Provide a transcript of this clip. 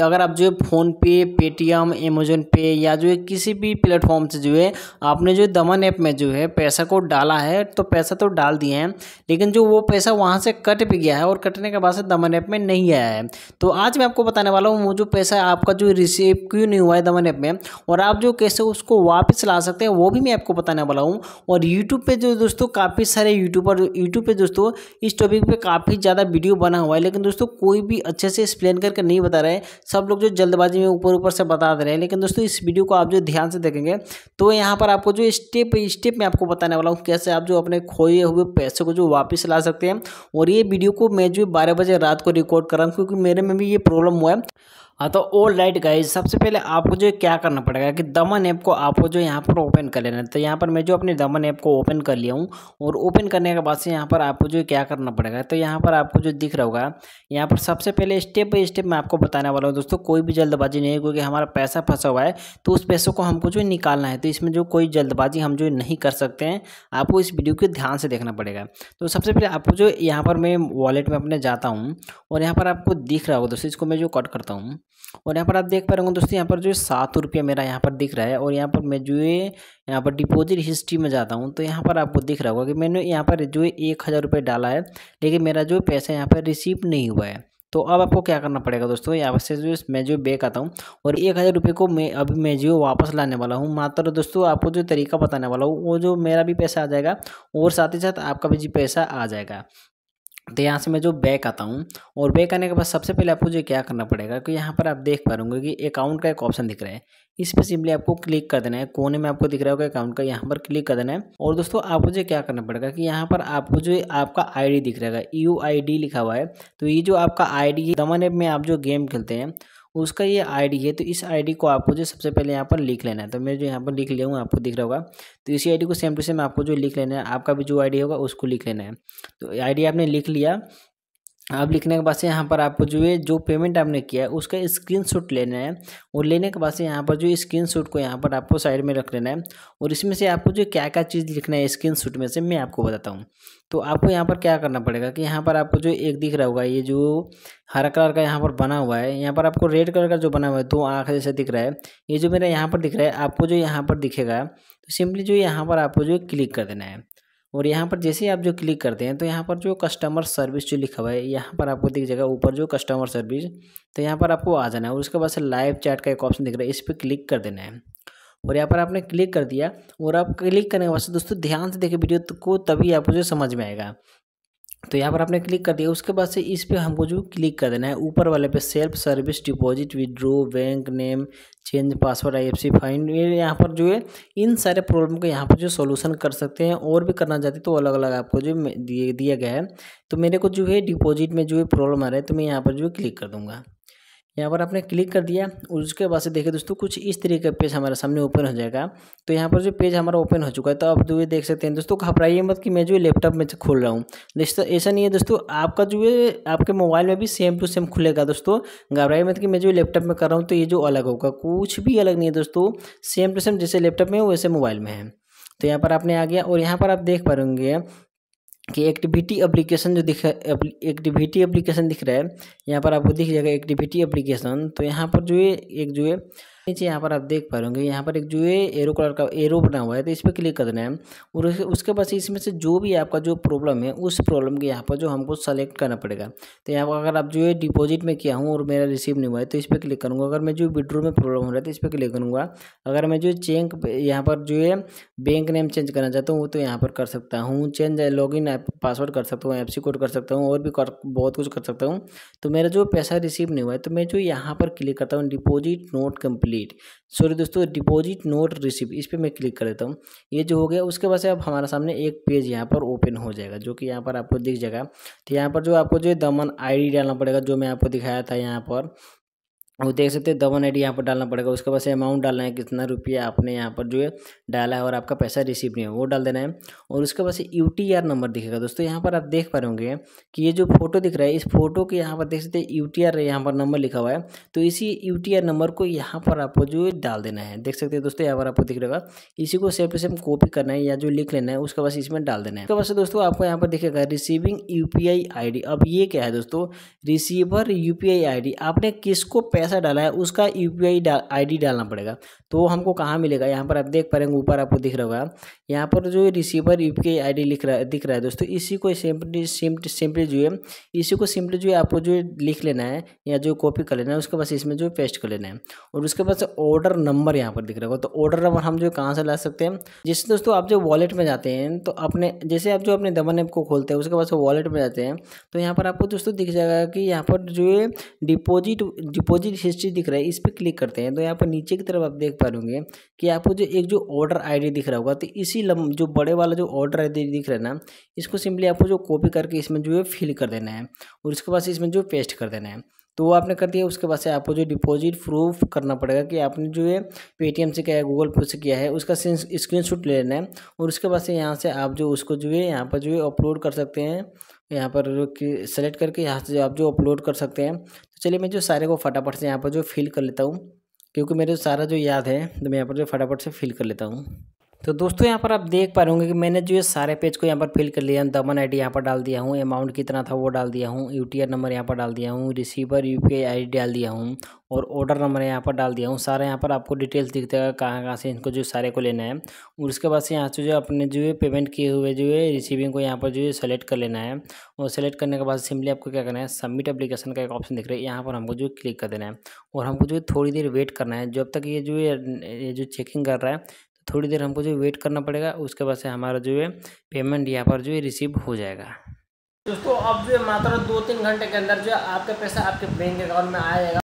तो अगर आप जो है फ़ोनपे पेटीएम अमेजोन पे या जो है किसी भी प्लेटफॉर्म से जो है आपने जो दमन ऐप में जो है पैसा को डाला है तो पैसा तो डाल दिए हैं लेकिन जो वो पैसा वहाँ से कट भी गया है और कटने के बाद से दमन ऐप में नहीं आया है तो आज मैं आपको बताने वाला हूँ वो जो पैसा आपका जो रिसीव क्यों नहीं हुआ है दमन ऐप में और आप जो कैसे उसको वापस ला सकते हैं वो भी मैं आपको बताने वाला हूँ और यूट्यूब पर जो दोस्तों काफ़ी सारे यूट्यूबर यूट्यूब पर दोस्तों इस टॉपिक पर काफ़ी ज़्यादा वीडियो बना हुआ है लेकिन दोस्तों कोई भी अच्छे से एक्सप्लेन करके नहीं बता रहे सब लोग जो जल्दबाजी में ऊपर ऊपर से बता दे रहे हैं लेकिन दोस्तों इस वीडियो को आप जो ध्यान से देखेंगे तो यहाँ पर आपको जो स्टेप स्टेप मैं आपको बताने वाला हूँ कैसे आप जो अपने खोए हुए पैसे को जो वापस ला सकते हैं और ये वीडियो को मैं जो बारह बजे रात को रिकॉर्ड कर रहा हूँ क्योंकि मेरे में भी ये प्रॉब्लम हुआ है हाँ तो ऑल राइट गाइज सबसे पहले आपको जो क्या करना पड़ेगा कि दमन ऐप को आपको जो यहाँ पर ओपन कर लेना है तो यहाँ पर मैं जो अपने दमन ऐप को ओपन कर लिया हूँ और ओपन करने के बाद से यहाँ पर आपको जो क्या करना पड़ेगा तो यहाँ पर आपको जो दिख रहा होगा यहाँ पर सबसे पहले स्टेप बाई स्टेप मैं आपको बताने वाला हूँ दोस्तों कोई भी जल्दबाजी नहीं है क्योंकि हमारा पैसा फंसा हुआ है तो उस पैसों को हमको जो निकालना है तो इसमें जो कोई जल्दबाजी हम जो नहीं कर सकते हैं आपको इस वीडियो को ध्यान से देखना पड़ेगा तो सबसे पहले आपको जो यहाँ पर मैं वॉलेट में अपने जाता हूँ और यहाँ पर आपको दिख रहा होगा दोस्तों इसको मैं जो कट करता हूँ और यहाँ पर आप देख पा रहे हो दोस्तों यहाँ पर जो सात रुपया मेरा यहाँ पर दिख रहा है और यहाँ पर मैं जो है यहाँ पर डिपॉजिट हिस्ट्री में जाता हूँ तो यहाँ पर आपको दिख रहा होगा कि मैंने यहाँ पर जो एक हज़ार रुपये डाला है लेकिन मेरा जो पैसा यहाँ पर रिसीव नहीं हुआ है तो अब आपको क्या करना पड़ेगा दोस्तों यहाँ से जो मैं जो बैक आता हूँ और एक हज़ार रुपये को मैं अभी मैं जो वापस लाने वाला हूँ मात्र दोस्तों आपको जो तरीका बताने वाला हूँ वो जो मेरा भी पैसा आ जाएगा और साथ ही साथ आपका भी जी पैसा आ जाएगा तो यहाँ से मैं जो बैक आता हूँ और बैक आने के बाद सबसे पहले आपको जो क्या करना पड़ेगा कि यहाँ पर आप देख पा रहे कि अकाउंट का एक ऑप्शन दिख रहा है इस पर सिंपली आपको क्लिक कर देना है कोने में आपको दिख रहा होगा अकाउंट का यहाँ पर क्लिक कर देना है और दोस्तों आपको जो क्या करना पड़ेगा कि यहाँ पर आपको जो आपका आईडी दिख रहेगा यू आई लिखा हुआ है तो ये जो आपका आई डी दमन ऐप में आप जो गेम खेलते हैं उसका ये आईडी है तो इस आईडी को आपको जो सबसे पहले यहाँ पर लिख लेना है तो मैं जो यहाँ पर लिख लिया हूँ आपको दिख रहा होगा तो इसी आईडी को सेम टू सेम आपको जो लिख लेना है आपका भी जो आईडी होगा उसको लिख लेना है तो आईडी आपने लिख लिया अब लिखने के बाद से यहाँ पर आपको जो है जो पेमेंट आपने किया है उसका स्क्रीनशॉट लेना है और लेने के बाद से यहाँ पर जो स्क्रीनशॉट को यहाँ पर आपको साइड में रख लेना है और इसमें से आपको जो क्या क्या चीज़ लिखना है स्क्रीनशॉट में से मैं आपको बताता हूँ तो आपको यहाँ पर क्या करना पड़ेगा कि यहाँ पर आपको जो एक दिख रहा होगा ये जो हरा कलर का यहाँ पर बना हुआ है यहाँ पर आपको रेड कलर का जो बना हुआ है दो आँख जैसे दिख रहा है ये जो मेरा यहाँ पर दिख रहा है आपको जो यहाँ पर दिखेगा तो सिंपली जो यहाँ पर आपको जो क्लिक कर देना है और यहाँ पर जैसे ही आप जो क्लिक करते हैं तो यहाँ पर जो कस्टमर सर्विस जो लिखा हुआ है यहाँ पर आपको दिख जाएगा ऊपर जो कस्टमर सर्विस तो यहाँ पर आपको आ जाना है और उसके बाद से लाइव चैट का एक ऑप्शन दिख रहा है इस पर क्लिक कर देना है और यहाँ पर आपने क्लिक कर दिया और आप क्लिक करने के बाद दोस्तों ध्यान से देखिए वीडियो को तभी आपको जो समझ में आएगा तो यहाँ पर आपने क्लिक कर दिया उसके बाद से इस पर हमको जो क्लिक कर देना है ऊपर वाले पे self service deposit withdraw bank name change password I F C fine ये यहाँ पर जो है इन सारे प्रॉब्लम को यहाँ पर जो सॉल्यूशन कर सकते हैं और भी करना चाहते हैं तो अलग अलग आपको जो दिया गया है तो मेरे को जो है डिपॉजिट में जो है प्रॉब्लम आ रहा है तो मैं यहाँ पर जो क्लिक कर दूँगा यहाँ पर आपने क्लिक कर दिया और उसके बाद से देखिए दोस्तों कुछ इस तरीके का पेज हमारे सामने ओपन हो जाएगा तो यहाँ पर जो पेज हमारा ओपन हो चुका है तो आप जो ये देख सकते हैं दोस्तों घबराइए मत कि मैं जो लैपटॉप में खोल रहा हूँ दोस्तों ऐसा नहीं है दोस्तों आपका जो है आपके मोबाइल में भी सेम टू सेम खुलेगा दोस्तों घबराइए मत कि मैं जो लैपटॉप में कर रहा हूँ तो ये जो अलग होगा कुछ भी अलग नहीं है दोस्तों सेम टू सेम जैसे लैपटॉप में वैसे मोबाइल में है तो यहाँ पर आपने आ गया और यहाँ पर आप देख पाएंगे कि एक्टिविटी एप्लीकेशन जो दिख एक्टिविटी एप्लीकेशन दिख रहा है यहाँ पर आपको दिख जाएगा एक्टिविटी एप्लीकेशन तो यहाँ पर जो है एक जो है नीचे यहाँ पर आप देख पा रहे यहाँ पर एक जो ये एरो कलर का एरो बना हुआ है तो इस पर क्लिक करना है और उसके बाद इसमें से जो भी आपका जो प्रॉब्लम है उस प्रॉब्लम के यहाँ पर जो हमको सेलेक्ट करना पड़ेगा तो यहाँ पर अगर आप जो है डिपॉजिट में किया हूँ और मेरा रिसीव नहीं हुआ है तो इस पर क्लिक करूँगा अगर मैं जो विड्रो में प्रॉब्लम हो रहा है तो इस पर क्लिक करूँगा अगर मैं जो चेंक यहाँ पर जो है बैंक नेम चेंज करना चाहता हूँ वो तो यहाँ पर कर सकता हूँ चेंज लॉग इन पासवर्ड कर सकता हूँ एफ कोड कर सकता हूँ और भी बहुत कुछ कर सकता हूँ तो मेरा जो पैसा रिसीव नहीं हुआ है तो मैं जो यहाँ पर क्लिक करता हूँ deposit note complete delete sorry दोस्तों डिपॉजिट नोट रिसीव इस पर मैं क्लिक कर देता हूँ ये जो हो गया उसके बाद से अब हमारे सामने एक पेज यहाँ पर ओपन हो जाएगा जो कि यहाँ पर आपको दिख जाएगा तो यहाँ पर जो आपको जो दमन आईडी डालना पड़ेगा जो मैं आपको दिखाया था यहाँ पर वो देख सकते हैं दवन आई यहाँ पर डालना पड़ेगा उसके बाद से अमाउंट डालना है कितना रुपया आपने यहाँ पर जो है डाला है और आपका पैसा रिसीव नहीं है वो डाल देना है और उसके बाद से यू नंबर दिखेगा दोस्तों यहाँ पर आप देख पा रहे होंगे कि ये जो फोटो दिख रहा है इस फोटो के यहाँ पर देख सकते हैं यू टी आर यहाँ पर नंबर लिखा हुआ है तो इसी यू नंबर को यहाँ पर आपको जो है डाल देना है देख सकते हैं दोस्तों यहाँ पर आपको दिख रहेगा इसी को सेम टू सेम कॉपी करना है या जो लिख लेना है उसके बाद इसमें डाल देना है उसके बाद दोस्तों आपको यहाँ पर दिखेगा रिसीविंग यू पी अब ये क्या है दोस्तों रिसीवर यू पी आपने किसको पैसा डाला है उसका यू पी आई डा, डालना पड़ेगा तो हमको कहाँ मिलेगा यहाँ पर आप देख पाएंगे ऊपर आपको दिख रहा होगा यहाँ पर जो रिसीवर यू पी आई लिख रहा दिख रहा है दोस्तों इसी को सिंपली जो है इसी को सिंपली जो है आपको जो लिख लेना है या जो कॉपी कर लेना है उसके बाद इसमें जो पेस्ट कर लेना है और उसके बाद ऑर्डर नंबर यहाँ पर दिख रहा होगा तो ऑर्डर नंबर हम जो कहाँ से ला सकते हैं जैसे दोस्तों आप जो वॉलेट में जाते हैं तो अपने जैसे आप जो अपने दमन ऐप को खोलते हैं उसके बाद वॉलेट में जाते हैं तो यहाँ पर आपको दोस्तों दिख जाएगा कि यहाँ पर जो है डिपोजिट डिपोजिट परचेज हिस्ट्री दिख रहा है इस पर क्लिक करते हैं तो यहाँ पर नीचे की तरफ आप देख पा लूँगे कि आपको जो एक जो ऑर्डर आईडी दिख रहा होगा तो इसी लम जो बड़े वाला जो ऑर्डर आईडी दिख रहा है ना इसको सिंपली आपको जो कॉपी करके इसमें जो है फिल कर देना है और उसके बाद इसमें जो पेस्ट कर देना है तो वो आपने कर दिया उसके बाद से आपको जो डिपॉजिट प्रूफ करना पड़ेगा कि आपने जो है पेटीएम से किया है गूगल पे से किया है उसका स्क्रीनशॉट ले लेना है और उसके बाद से यहाँ से आप जो उसको जो है यहाँ पर जो है अपलोड कर सकते हैं यहाँ पर सेलेक्ट करके यहाँ से आप जो अपलोड कर सकते हैं तो चलिए मैं जो सारे को फटाफट से यहाँ पर जो फिल कर लेता हूँ क्योंकि मेरे सारा जो याद है तो मैं यहाँ पर जो फटाफट से फिल कर लेता हूँ तो दोस्तों यहाँ पर आप देख पा रहे होंगे कि मैंने जो ये सारे पेज को यहाँ पर फिल कर लिया है दमन आईडी यहाँ पर डाल दिया हूँ अमाउंट कितना था वो डाल दिया हूँ यूटीआर नंबर यहाँ पर डाल दिया हूँ रिसीवर यूपीआई आईडी डाल दिया हूँ और ऑर्डर नंबर यहाँ पर डाल दिया हूँ सारे यहाँ पर आपको डिटेल्स दिख जाएगा कहाँ कहाँ से इनको जो सारे को लेना है और उसके बाद से यहाँ से जो अपने जो है पेमेंट किए हुए जो है रिसीविंग को यहाँ पर जो है सेलेक्ट कर लेना है और सेलेक्ट करने के बाद सिंपली आपको क्या करना है सबमिट एप्लीकेशन का एक ऑप्शन दिख रहा है यहाँ पर हमको जो क्लिक कर देना है और हमको जो है थोड़ी देर वेट करना है जब तक ये जो ये जो चेकिंग कर रहा है थोड़ी देर हमको जो वेट करना पड़ेगा उसके बाद से हमारा जो है पेमेंट यहाँ पर जो है रिसीव हो जाएगा दोस्तों अब जो मात्र दो तीन घंटे के अंदर जो है आपका पैसा आपके बैंक अकाउंट में आ जाएगा